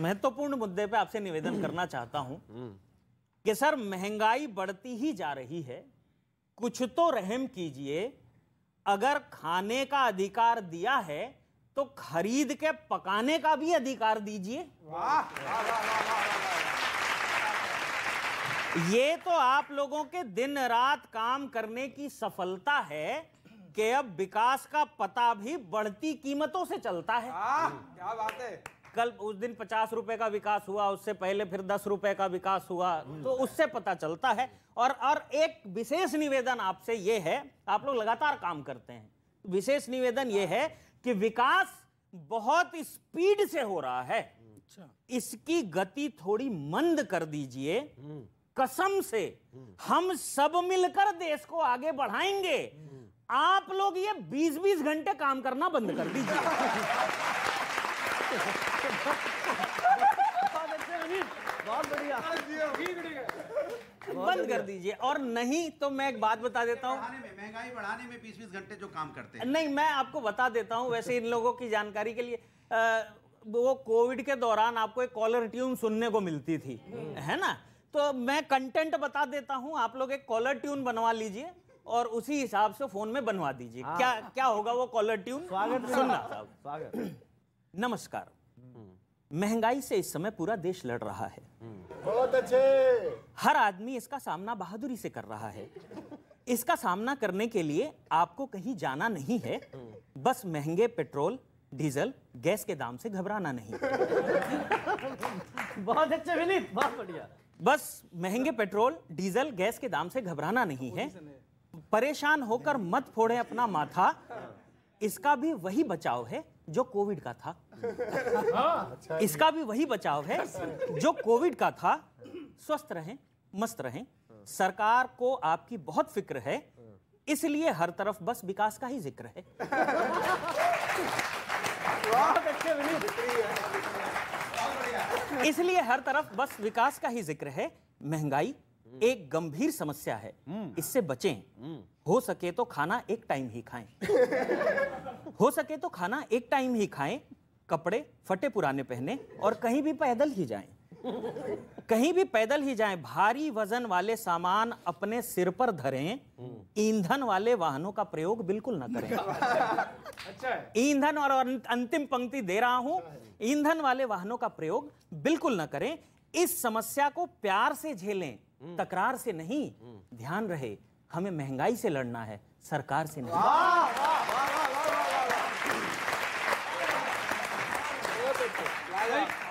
महत्वपूर्ण मुद्दे पे आपसे निवेदन हम्म। करना चाहता हूं हम्म। कि सर महंगाई बढ़ती ही जा रही है कुछ तो रहम कीजिए अगर खाने का अधिकार दिया है तो खरीद के पकाने का भी अधिकार दीजिए ये तो आप लोगों के दिन रात काम करने की सफलता है कि अब विकास का पता भी बढ़ती कीमतों से चलता है आ, क्या बात है कल उस दिन पचास रुपए का विकास हुआ उससे पहले फिर दस रुपए का विकास हुआ तो उससे पता चलता है और और एक विशेष निवेदन आपसे ये है आप लोग लगातार काम करते हैं विशेष निवेदन ये है कि विकास बहुत स्पीड से हो रहा है अच्छा। इसकी गति थोड़ी मंद कर दीजिए हम्म। कसम से हम्म। हम सब मिलकर देश को आगे बढ़ाएंगे हम्म। आप लोग ये 20-20 घंटे काम करना बंद कर दीजिए बंद कर दीजिए और नहीं तो मैं एक बात बता देता हूँ महंगाई बढ़ाने में बीस बीस घंटे जो काम करते हैं नहीं मैं आपको बता देता हूँ वैसे इन लोगों की जानकारी के लिए आ, वो कोविड के दौरान आपको एक कॉलर ट्यून सुनने को मिलती थी है ना तो मैं कंटेंट बता देता हूँ आप लोग एक कॉलर ट्यून बनवा लीजिए और उसी हिसाब से फोन में बनवा दीजिए हाँ। क्या क्या होगा वो कॉलर ट्यून स्वागत सुनना स्वागत नमस्कार महंगाई से इस समय पूरा देश लड़ रहा है बहुत अच्छे हर आदमी इसका सामना बहादुरी से कर रहा है इसका सामना करने के लिए आपको कहीं जाना नहीं है बस महंगे पेट्रोल डीजल गैस के दाम से घबराना नहीं बहुत अच्छे विनीत बहुत बढ़िया बस महंगे पेट्रोल डीजल गैस के दाम से घबराना नहीं है परेशान होकर मत फोड़े अपना माथा इसका भी वही बचाव है जो कोविड का था हाँ। अच्छा इसका भी वही बचाव है जो कोविड का था स्वस्थ रहें मस्त रहें सरकार को आपकी बहुत फिक्र है इसलिए हर तरफ बस विकास का ही जिक्र है इसलिए हर तरफ बस विकास का ही जिक्र है महंगाई एक गंभीर समस्या है इससे बचें हो सके तो खाना एक टाइम ही खाएं हो सके तो खाना एक टाइम ही खाएं कपड़े फटे पुराने पहने और कहीं भी पैदल ही जाएं कहीं भी पैदल ही जाएं भारी वजन वाले सामान अपने सिर पर धरें ईंधन वाले वाहनों का प्रयोग बिल्कुल न करें अच्छा। ईंधन और अं-, अंतिम पंक्ति दे रहा हूं ईंधन वाले वाहनों का प्रयोग बिल्कुल ना करें इस समस्या को प्यार से झेलें तकरार से नहीं ध्यान रहे हमें महंगाई से लड़ना है सरकार से नहीं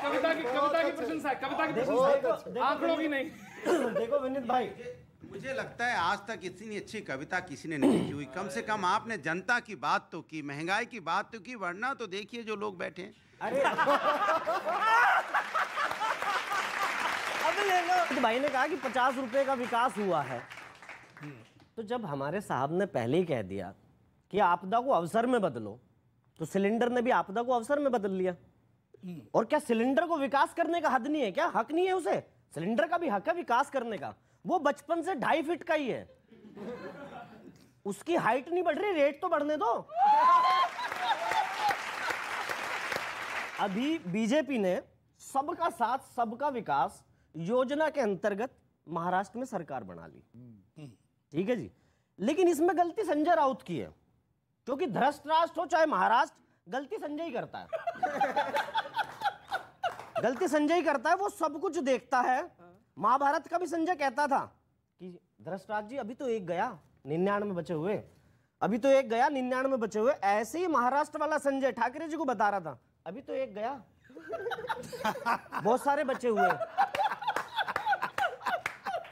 कविता की कविता की प्रशंसा है कविता की प्रशंसा आंकड़ों की नहीं देखो विनित भाई मुझे लगता है आज तक इतनी अच्छी कविता किसी ने नहीं की हुई कम से कम आपने जनता की बात तो की महंगाई की बात तो की वरना तो देखिए जो लोग बैठे हैं अरे अब ले लो भाई ने कहा कि पचास रुपए का विकास हुआ है तो जब हमारे साहब ने पहले ही कह दिया कि आपदा को अवसर में बदलो तो सिलेंडर ने भी आपदा को अवसर में बदल लिया और क्या सिलेंडर को विकास करने का हद नहीं है क्या हक नहीं है उसे सिलेंडर का भी हक है विकास करने का वो बचपन से ढाई फीट का ही है उसकी हाइट नहीं बढ़ रही रेट तो बढ़ने दो अभी बीजेपी ने सबका साथ सबका विकास योजना के अंतर्गत महाराष्ट्र में सरकार बना ली ठीक है जी लेकिन इसमें गलती संजय राउत की है क्योंकि ध्रष्ट राष्ट्र हो चाहे महाराष्ट्र गलती संजय ही करता है गलती संजय करता है वो सब कुछ देखता है महाभारत का भी संजय कहता था कि धृष्टराज जी अभी तो एक गया निन्यानवे बचे हुए अभी तो एक गया निन्यानवे बचे हुए ऐसे ही महाराष्ट्र वाला संजय ठाकरे जी को बता रहा था अभी तो एक गया बहुत सारे बचे हुए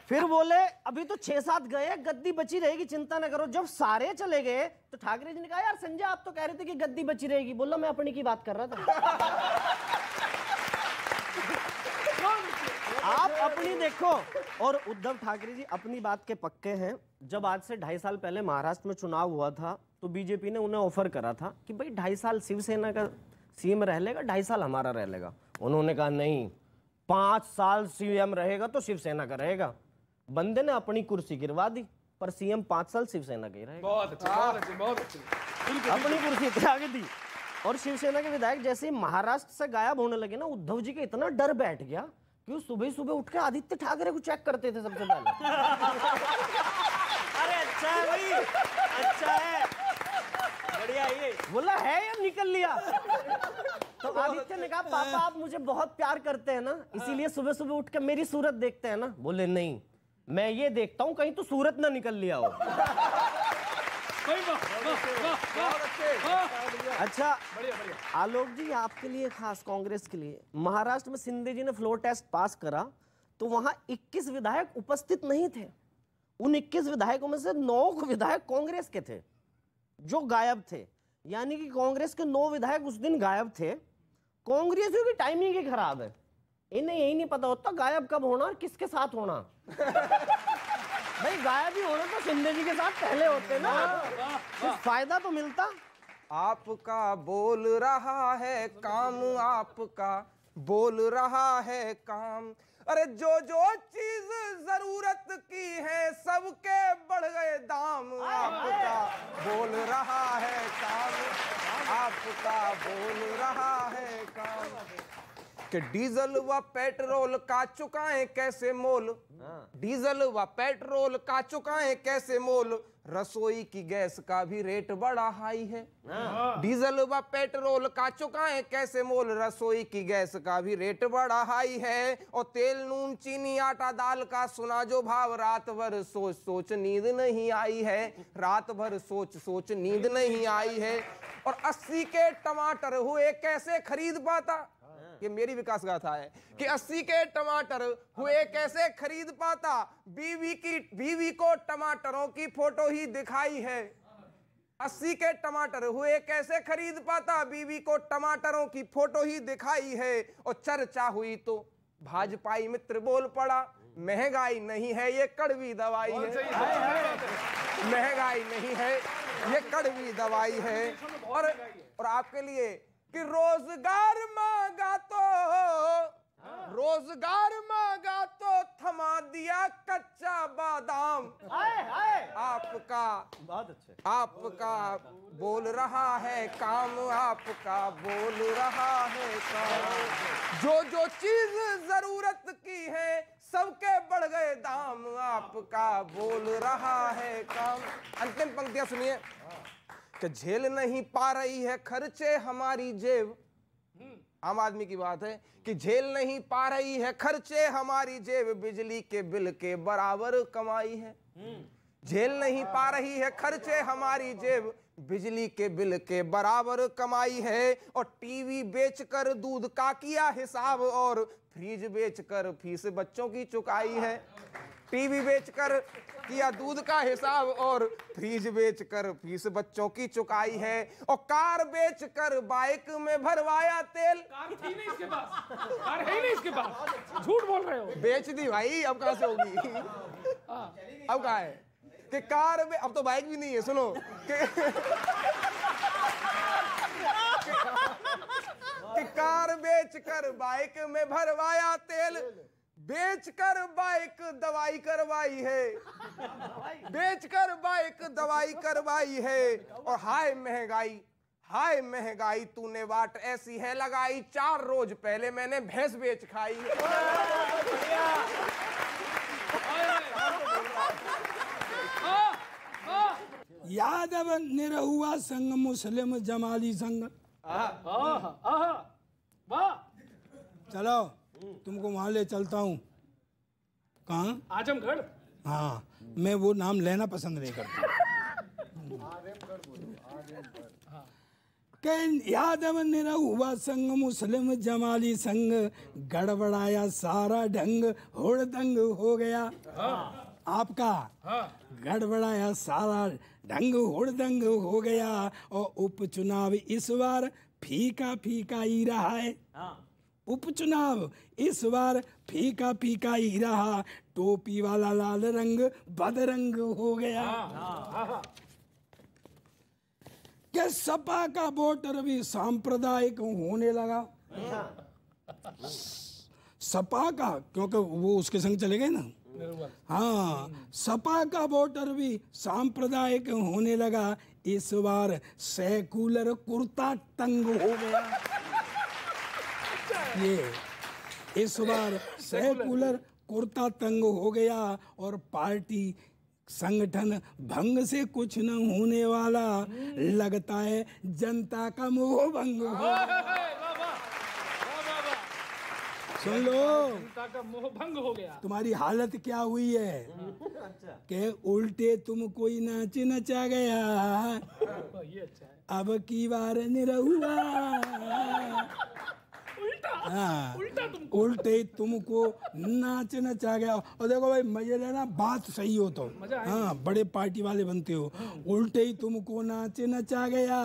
फिर बोले अभी तो छह सात गए गद्दी बची रहेगी चिंता ना करो जब सारे चले गए तो ठाकरे जी ने कहा यार संजय आप तो कह रहे थे कि गद्दी बची रहेगी बोला मैं अपनी की बात कर रहा था अपनी देखो और उद्धव ठाकरे जी अपनी बात के पक्के हैं जब आज से ढाई साल पहले महाराष्ट्र में चुनाव हुआ था तो बीजेपी ने उन्हें ऑफर करा था कि भाई ढाई साल शिवसेना का सीएम रह लेगा ढाई साल हमारा रह लेगा उन्होंने कहा नहीं पांच साल सीएम रहेगा तो शिवसेना का रहेगा बंदे ने अपनी कुर्सी गिरवा दी पर सीएम पांच साल शिवसेना का ही रहेगा बहुत अच्छा बहुत अच्छा अपनी कुर्सी त्याग दी और शिवसेना के विधायक जैसे महाराष्ट्र से गायब होने लगे ना उद्धव जी का इतना डर बैठ गया क्यों सुबह सुबह उठ के आदित्य ठाकरे को चेक करते थे सबसे पहले अरे अच्छा है भाई अच्छा है बढ़िया ये बोला है या निकल लिया तो आदित्य ने कहा पापा आप मुझे बहुत प्यार करते हैं ना इसीलिए सुबह सुबह उठ के मेरी सूरत देखते हैं ना बोले नहीं मैं ये देखता हूँ कहीं तो सूरत ना निकल लिया हो अच्छा आलोक जी आपके लिए खास कांग्रेस के लिए महाराष्ट्र में सिंधे जी ने फ्लोर टेस्ट पास करा तो वहां 21 विधायक उपस्थित नहीं थे उन 21 विधायकों में से नौ विधायक कांग्रेस के थे जो गायब थे यानी कि कांग्रेस के नौ विधायक उस दिन गायब थे कांग्रेस की टाइमिंग ही खराब है इन्हें यही नहीं पता होता गायब कब होना और किसके साथ होना भाई गाया भी हो रहे तो शिंदे जी के साथ पहले होते ना फायदा तो मिलता आपका बोल रहा है काम आपका बोल रहा है काम अरे जो जो चीज जरूरत की है सबके बढ़ गए दाम आपका बोल रहा है काम आपका बोल रहा कि डीजल व पेट्रोल का चुकाए कैसे मोल हाँ। डीजल व पेट्रोल का चुकाए कैसे मोल रसोई की गैस का भी रेट बड़ा हाई है हाँ। डीजल व पेट्रोल का चुकाए कैसे मोल रसोई की गैस का भी रेट बड़ा हाई है और तेल नून चीनी आटा दाल का सुना जो भाव रात भर सोच सोच नींद नहीं आई है रात भर सोच सोच नींद नहीं आई है और अस्सी के टमाटर हुए कैसे खरीद पाता ये मेरी विकास गाथा है कि अस्सी के टमाटर हुए कैसे खरीद पाता बीवी की बीवी को टमाटरों की फोटो ही दिखाई है अस्सी के टमाटर हुए कैसे खरीद पाता बीवी को टमाटरों की फोटो ही दिखाई है और चर्चा हुई तो भाजपाई मित्र बोल पड़ा महंगाई नहीं है ये कड़वी दवाई है, है। महंगाई नहीं है ये कड़वी दवाई है और और आपके लिए कि रोजगार मांगा तो हाँ। रोजगार मांगा तो थमा दिया कच्चा बादाम आए, आए। आपका बहुत आपका बोल रहा है काम आपका बोल रहा है काम जो जो चीज जरूरत की है सबके बढ़ गए दाम आपका बोल रहा है काम अंतिम पंक्तियां सुनिए हाँ। कि झेल नहीं पा रही है खर्चे हमारी जेब आम आदमी की बात है कि झेल नहीं पा रही है खर्चे हमारी जेब बिजली के बिल के बराबर कमाई है झेल नहीं पा रही है खर्चे हमारी जेब बिजली के बिल के बराबर कमाई है और टीवी बेचकर दूध का किया हिसाब और फ्रिज बेचकर फीस बच्चों की चुकाई है टीवी बेचकर किया दूध का हिसाब और फ्रीज बेचकर फीस बच्चों की चुकाई है और कार बेचकर बाइक में भरवाया तेल कार थी नहीं इसके पास कार है नहीं इसके पास झूठ बोल रहे हो बेच दी भाई अब कहा से होगी हाँ। अब कहा है कि कार में अब तो बाइक भी नहीं है सुनो कि कार बेचकर बाइक में भरवाया तेल बेचकर बाइक दवाई करवाई है बेचकर बाइक दवाई करवाई है और हाय महंगाई हाय महंगाई तूने वाट ऐसी है लगाई चार रोज पहले मैंने भैंस बेच खाई यादव निरहुआ संग मुस्लिम जमाली संग आहा, आहा, आहा, चलो तुमको वहाँ ले चलता हूँ कहा आजमगढ़ हाँ मैं वो नाम लेना पसंद नहीं करता यादव निरा हुआ संग मुस्लिम जमाली संग गड़बड़ाया सारा ढंग दंग हो गया हाँ। आपका हाँ। गड़बड़ाया सारा ढंग दंग हो गया और उपचुनाव इस बार फीका फीका ही रहा है हाँ। उपचुनाव इस बार फीका फीका ही रहा टोपी वाला लाल रंग बदरंग हो गया हाँ, हाँ, हाँ, के सपा का वोटर भी सांप्रदायिक होने लगा सपा का क्योंकि वो उसके संग चले गए ना हाँ सपा का वोटर भी सांप्रदायिक होने लगा इस बार सेकुलर कुर्ता तंग हो गया ये इस बार सेकुलर कुर्ता तंग हो गया और पार्टी संगठन भंग से कुछ न होने वाला लगता है जनता का मोह भंग सुन लो जनता का मोह भंग हो गया तुम्हारी हालत क्या हुई है हाँ। अच्छा। के उल्टे तुम कोई नाच नचा गया हाँ, ये अच्छा है। अब की बार निरहुआ उल्टे तुमको नाचना चाह गया और देखो भाई मजे लेना बात सही हो तो हाँ बड़े पार्टी वाले बनते हो उल्टे ही तुमको नाचना चाह गया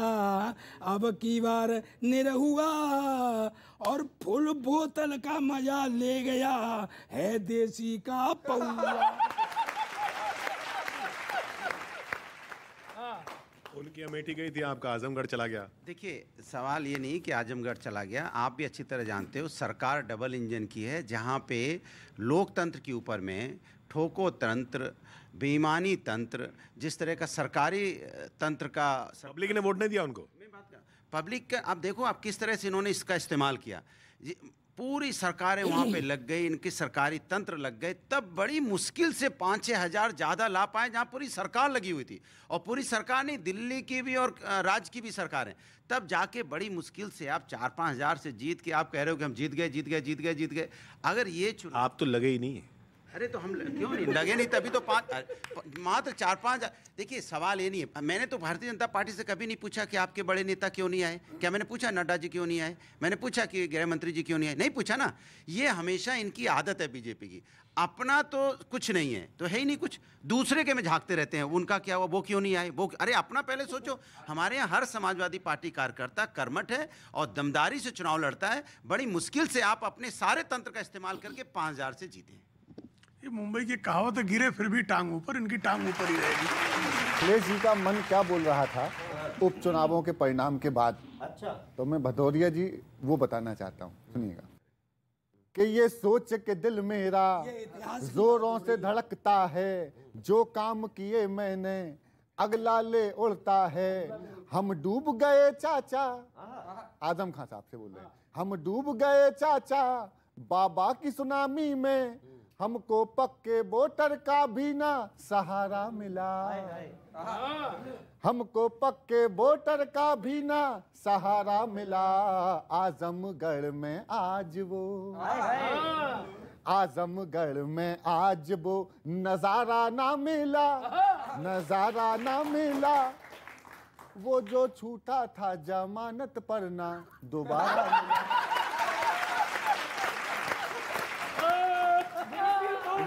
अब की बार निरहुआ और फुल बोतल का मजा ले गया है देसी का पौआ उनकी अमेठी गई थी आपका आजमगढ़ चला गया देखिए सवाल ये नहीं कि आजमगढ़ चला गया आप भी अच्छी तरह जानते हो सरकार डबल इंजन की है जहाँ पे लोकतंत्र के ऊपर में ठोको तंत्र बेईमानी तंत्र जिस तरह का सरकारी तंत्र का पब्लिक ने वोट नहीं दिया उनको पब्लिक का आप देखो आप किस तरह से इन्होंने इसका इस्तेमाल किया पूरी सरकारें वहाँ पे लग गई इनके सरकारी तंत्र लग गए तब बड़ी मुश्किल से पाँच छः हज़ार ज़्यादा ला पाए जहाँ पूरी सरकार लगी हुई थी और पूरी सरकार नहीं दिल्ली की भी और राज्य की भी सरकारें तब जाके बड़ी मुश्किल से आप चार पाँच हज़ार से जीत के आप कह रहे हो कि हम जीत गए जीत गए जीत गए जीत गए अगर ये चुनाव आप तो लगे ही नहीं है अरे तो हम क्यों नहीं लगे नहीं तभी तो पाँच मात्र चार पाँच देखिए सवाल ये नहीं है मैंने तो भारतीय जनता पार्टी से कभी नहीं पूछा कि आपके बड़े नेता क्यों नहीं आए क्या मैंने पूछा नड्डा जी क्यों नहीं आए मैंने पूछा कि गृह मंत्री जी क्यों नहीं आए नहीं पूछा ना ये हमेशा इनकी आदत है बीजेपी की अपना तो कुछ नहीं है तो है ही नहीं कुछ दूसरे के में झाँकते रहते हैं उनका क्या हुआ वो क्यों नहीं आए वो अरे अपना पहले सोचो हमारे यहाँ हर समाजवादी पार्टी कार्यकर्ता कर्मठ है और दमदारी से चुनाव लड़ता है बड़ी मुश्किल से आप अपने सारे तंत्र का इस्तेमाल करके पाँच से जीते हैं ये मुंबई की कहावत तो गिरे फिर भी टांग ऊपर इनकी टांग ऊपर ही रहेगी अखिलेश जी का मन क्या बोल रहा था उपचुनावों के परिणाम के बाद अच्छा तो मैं भदौरिया जी वो बताना चाहता हूँ सुनिएगा कि ये सोच के दिल मेरा जोरों से धड़कता है जो काम किए मैंने अगला ले उड़ता है हम डूब गए चाचा आजम खान साहब से बोल रहे हम डूब गए चाचा बाबा की सुनामी में हमको पक्के वोटर का भी ना सहारा मिला हमको पक्के वोटर का भी ना सहारा मिला आजमगढ़ में आज वो आजमगढ़ में आज वो नजारा ना मिला नजारा ना मिला वो जो छूटा था जमानत पर ना दोबारा मिला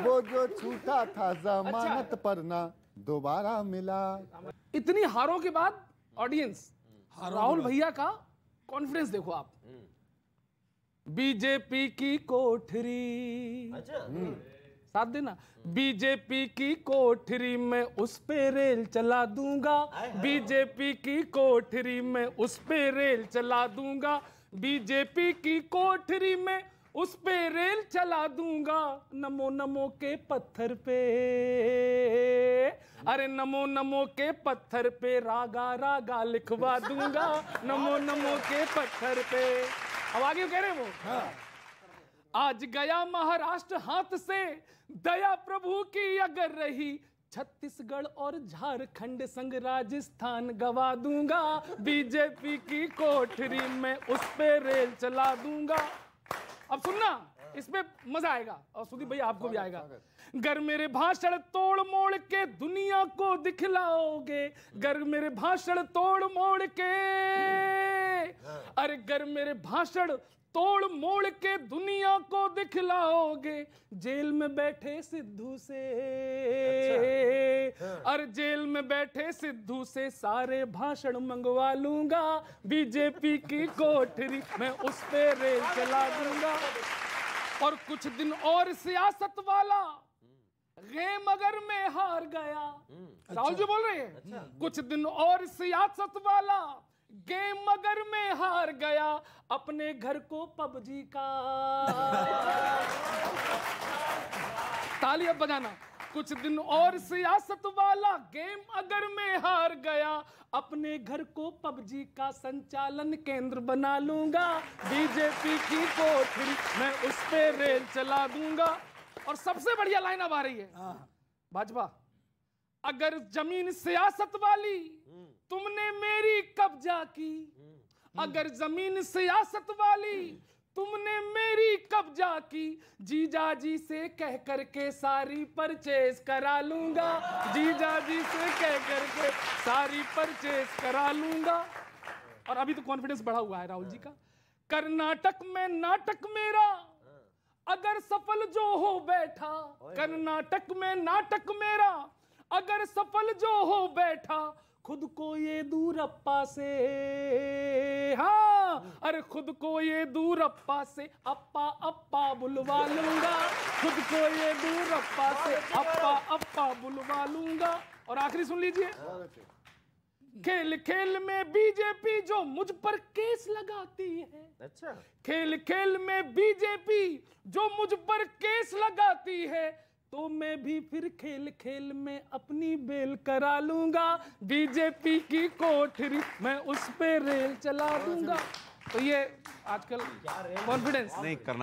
वो जो छूटा था जमानत अच्छा। पर ना दोबारा मिला इतनी हारों के बाद ऑडियंस राहुल भैया का कॉन्फिडेंस देखो आप बीजेपी हम्म। की कोठरी अच्छा हम्म। साथ देना बीजेपी की कोठरी में उस पे रेल चला दूंगा बीजेपी की कोठरी में उस पे रेल चला दूंगा बीजेपी की कोठरी में उस पे रेल चला दूंगा नमो नमो के पत्थर पे अरे नमो नमो के पत्थर पे रागा रागा लिखवा दूंगा नमो नमो के पत्थर पे अब आगे कह रहे वो हाँ। आज गया महाराष्ट्र हाथ से दया प्रभु की अगर रही छत्तीसगढ़ और झारखंड संग राजस्थान गवा दूंगा बीजेपी की कोठरी में उस पे रेल चला दूंगा अब सुनना इसमें मजा आएगा और सुदीप भैया आपको भी आएगा घर मेरे भाषण तोड़ मोड़ के दुनिया को दिखलाओगे घर मेरे भाषण तोड़ मोड़ के हाँ। अरे गर मेरे भाषण तोड़ मोड़ के दुनिया को दिखलाओगे जेल में बैठे सिद्धू से अच्छा। और हाँ। जेल में बैठे सिद्धू से सारे भाषण मंगवा लूंगा बीजेपी की कोठरी मैं उस पे रेल चला दूंगा और कुछ दिन और सियासत वाला गेम अगर मैं हार गया हम्म। राहुल जी अच्छा। बोल रहे हैं अच्छा। कुछ दिन और सियासत वाला गेम मगर में हार गया अपने घर को पबजी का ताली अब बजाना कुछ दिन और सियासत वाला गेम अगर मैं हार गया अपने घर को पबजी का संचालन केंद्र बना लूंगा बीजेपी की कोठरी मैं उस पे रेल चला दूंगा और सबसे बढ़िया लाइन अब आ रही है हाँ। भाजपा अगर जमीन सियासत वाली तुमने मेरी कब्जा की हम्म। अगर जमीन सियासत वाली तुमने मेरी कब्जा की जीजा जी से कह करके सारी परचेज करा लूंगा जीजा जी से कह करके सारी परचेज करा लूंगा और अभी तो कॉन्फिडेंस बढ़ा हुआ है राहुल जी का कर्नाटक में नाटक मेरा अगर सफल जो हो बैठा कर्नाटक में नाटक मेरा अगर सफल जो हो बैठा खुद को ये दूर अपा से हाँ अरे खुद को ये दूर अपा से अपा अपा बुलवा लूंगा खुद को ये दूर अपा से अपा अपा बुलवा लूंगा और आखिरी सुन लीजिए खेल खेल में बीजेपी जो मुझ पर केस लगाती है अच्छा खेल खेल में बीजेपी जो मुझ पर केस लगाती है तो मैं भी फिर खेल खेल में अपनी बेल करा लूंगा बीजेपी की कोठरी मैं उस पर रेल चला दूंगा तो ये आजकल कॉन्फिडेंस नहीं करना